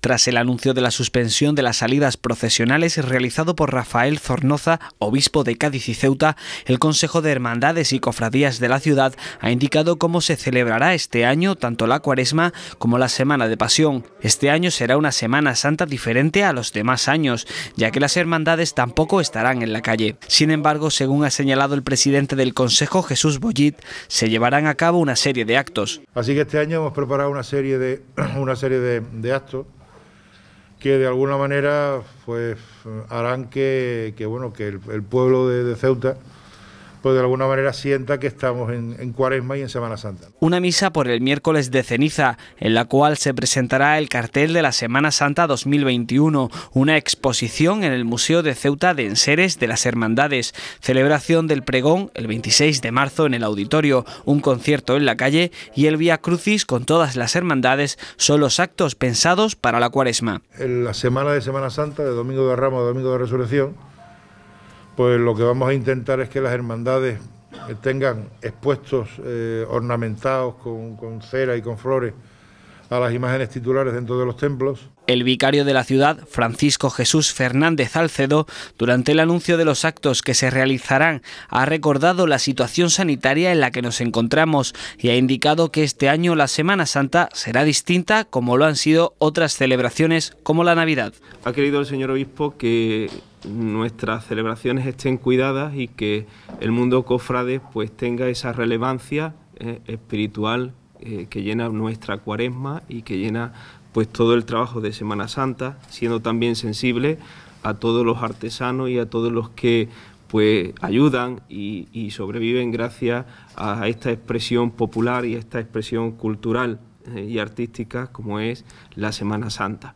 tras el anuncio de la suspensión de las salidas procesionales realizado por Rafael Zornoza, obispo de Cádiz y Ceuta, el Consejo de Hermandades y Cofradías de la ciudad ha indicado cómo se celebrará este año tanto la Cuaresma como la Semana de Pasión. Este año será una Semana Santa diferente a los demás años, ya que las hermandades tampoco estarán en la calle. Sin embargo, según ha señalado el presidente del Consejo, Jesús Bollit, se llevarán a cabo una serie de actos. Así que este año hemos preparado una serie de, una serie de, de actos que de alguna manera pues harán que, bueno que el, pueblo de Ceuta pues de alguna manera sienta que estamos en, Cuaresma y en Semana Santa. Una misa por el miércoles de ceniza, en la cual se presentará el cartel de la Semana Santa 2021, una exposición en el Museo de Ceuta de Enseres de las Hermandades, celebración del pregón el 26 de marzo en el auditorio, un concierto en la calle y el Vía Crucis con todas las hermandades son los actos pensados para la Cuaresma. En la semana de Semana Santa, de Domingo de Ramos a Domingo de Resurrección, pues lo que vamos a intentar es que las hermandades tengan expuestos eh, ornamentados con cera y con flores a las imágenes titulares dentro de los templos. El vicario de la ciudad, Francisco Jesús Fernández Alcedo, durante el anuncio de los actos que se realizarán, ha recordado la situación sanitaria en la que nos encontramos y ha indicado que este año la Semana Santa será distinta como lo han sido otras celebraciones como la Navidad. Ha querido el señor obispo que nuestras celebraciones estén cuidadas y que el mundo cofrade pues tenga esa relevancia eh, espiritual eh, que llena nuestra cuaresma y que llena pues todo el trabajo de Semana Santa, siendo también sensible a todos los artesanos y a todos los que pues ayudan y, y sobreviven gracias a esta expresión popular y a esta expresión cultural eh, y artística como es la Semana Santa.